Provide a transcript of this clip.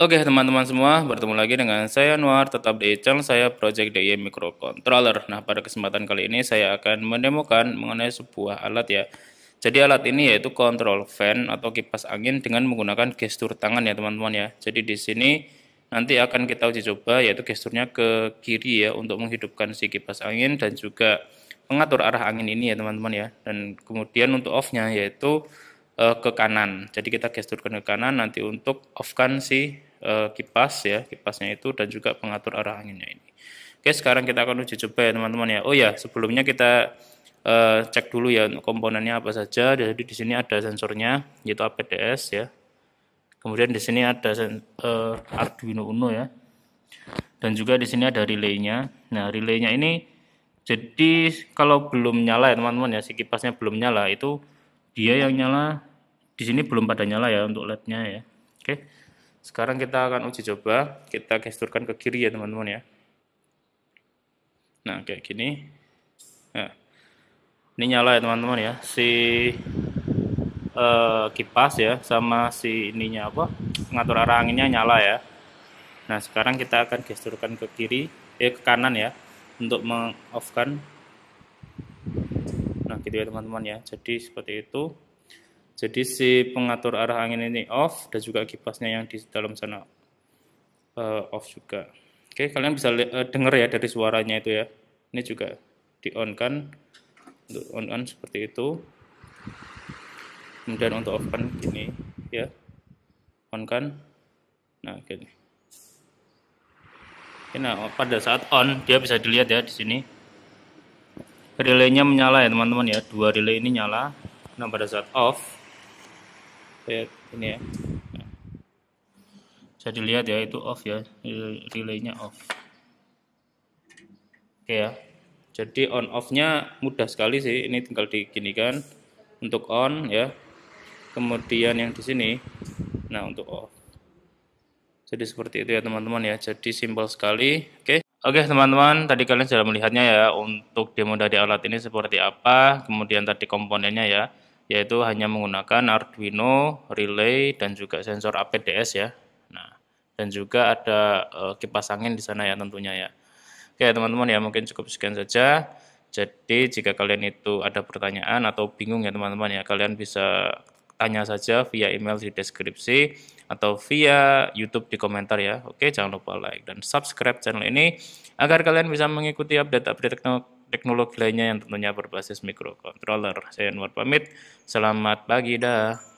Oke teman-teman semua, bertemu lagi dengan saya Anwar, tetap di channel saya Project DIY Microcontroller. Nah pada kesempatan kali ini saya akan mendemokan mengenai sebuah alat ya. Jadi alat ini yaitu kontrol fan atau kipas angin dengan menggunakan gestur tangan ya teman-teman ya. Jadi di sini nanti akan kita uji coba yaitu gesturnya ke kiri ya untuk menghidupkan si kipas angin dan juga mengatur arah angin ini ya teman-teman ya. Dan kemudian untuk off-nya yaitu uh, ke kanan. Jadi kita gesturkan ke kanan nanti untuk off-kan si uh, kipas ya, kipasnya itu dan juga pengatur arah anginnya ini. Oke, sekarang kita akan uji coba ya teman-teman ya. Oh ya, sebelumnya kita uh, cek dulu ya untuk komponennya apa saja. Jadi di sini ada sensornya yaitu APDS ya. Kemudian di sini ada uh, Arduino Uno ya. Dan juga di sini ada relaynya. Nah, relaynya ini jadi kalau belum nyala ya teman-teman ya si kipasnya belum nyala itu dia yang nyala di sini belum pada nyala ya untuk LED-nya ya. Oke. Sekarang kita akan uji coba, kita gesturkan ke kiri ya teman-teman ya. Nah, kayak gini. Nah. Ini nyala ya teman-teman ya. Si eh, kipas ya sama si ininya apa? Pengatur arah anginnya nyala ya. Nah, sekarang kita akan gesturkan ke kiri, eh ke kanan ya untuk meng-off-kan. Nah, gitu ya teman-teman ya. Jadi seperti itu. Jadi si pengatur arah angin ini off dan juga kipasnya yang di dalam sana uh, off juga. Oke, kalian bisa uh, eh, dengar ya dari suaranya itu ya. Ini juga di on kan untuk on on seperti itu. Kemudian untuk off kan gini ya. On kan. Nah, gini. Nah, oh, pada saat on dia bisa dilihat ya di sini. Relaynya menyala ya teman-teman ya. Dua relay ini nyala. Nah, pada saat off update ini ya nah. bisa dilihat ya itu off ya relaynya off oke ya jadi on off nya mudah sekali sih ini tinggal diginikan untuk on ya kemudian yang di sini nah untuk off jadi seperti itu ya teman-teman ya jadi simpel sekali oke Oke teman-teman, tadi kalian sudah melihatnya ya untuk demo dari alat ini seperti apa, kemudian tadi komponennya ya yaitu hanya menggunakan Arduino, relay dan juga sensor APDS ya. Nah, dan juga ada uh, kipas angin di sana ya tentunya ya. Oke, teman-teman ya mungkin cukup sekian saja. Jadi jika kalian itu ada pertanyaan atau bingung ya teman-teman ya, kalian bisa tanya saja via email di deskripsi atau via YouTube di komentar ya. Oke, jangan lupa like dan subscribe channel ini agar kalian bisa mengikuti update-update teknologi teknologi lainnya yang tentunya berbasis mikrokontroler. Saya Nur pamit. Selamat pagi dah.